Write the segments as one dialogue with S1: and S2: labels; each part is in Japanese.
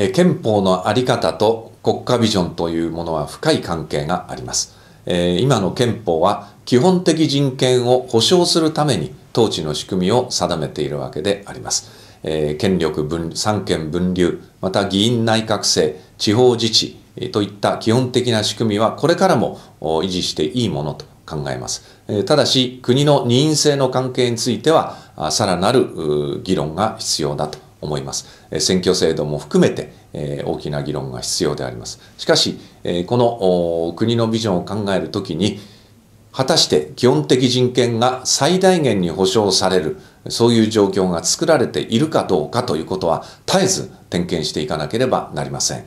S1: え憲法の在り方と国家ビジョンというものは深い関係があります。え今の憲法は基本的人権を保障するために統治の仕組みを定めているわけであります。え権力分、三権分立、また議員内閣制、地方自治といった基本的な仕組みはこれからも維持していいものと考えます。ただし、国の任意性の関係については、さらなる議論が必要だと思います。選挙制度も含めて、え大きな議論が必要であります。しかし、えこの国のビジョンを考えるときに、果たして基本的人権が最大限に保障される、そういう状況が作られているかどうかということは絶えず点検していかなければなりません。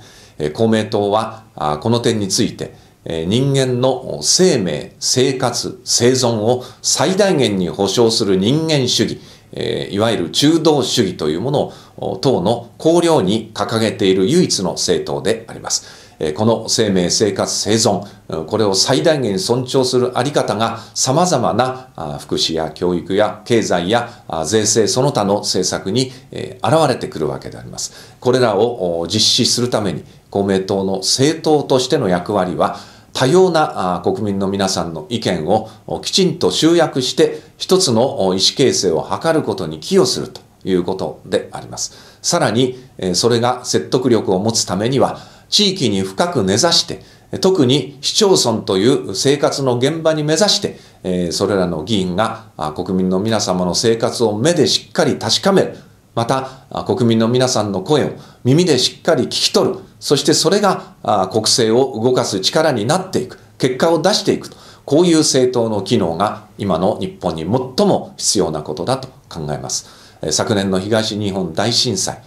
S1: 公明党はこの点について、人間の生命、生活、生存を最大限に保障する人間主義、えー、いわゆる中道主義というものを党の綱領に掲げている唯一の政党であります。えー、この生命、生活、生存、これを最大限尊重する在り方が様々な福祉や教育や経済や税制その他の政策に、えー、現れてくるわけであります。これらを実施するために公明党の政党としての役割は多様な国民の皆さんの意見をきちんと集約して一つの意思形成を図ることに寄与するということであります。さらに、それが説得力を持つためには、地域に深く根ざして、特に市町村という生活の現場に目指して、それらの議員が国民の皆様の生活を目でしっかり確かめる、また国民の皆さんの声を耳でしっかり聞き取るそしてそれが国政を動かす力になっていく結果を出していくとこういう政党の機能が今の日本に最も必要なことだと考えます昨年の東日本大震災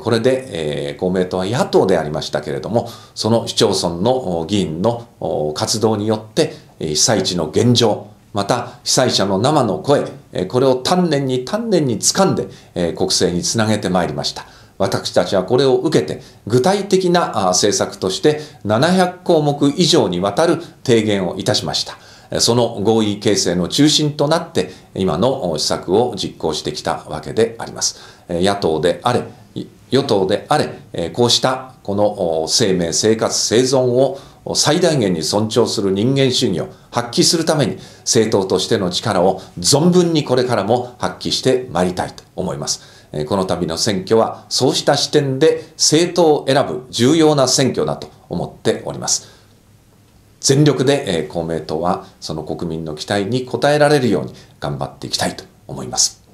S1: これで公明党は野党でありましたけれどもその市町村の議員の活動によって被災地の現状また被災者の生の声、これを丹念に丹念に掴んで国政につなげてまいりました。私たちはこれを受けて具体的な政策として700項目以上にわたる提言をいたしました。その合意形成の中心となって今の施策を実行してきたわけであります。野党であれ、与党であれ、こうしたこの生命、生活、生存を最大限に尊重する人間主義を発揮するために政党としての力を存分にこれからも発揮してまいりたいと思います。この度の選挙はそうした視点で政党を選ぶ重要な選挙だと思っております。全力で公明党はその国民の期待に応えられるように頑張っていきたいと思います。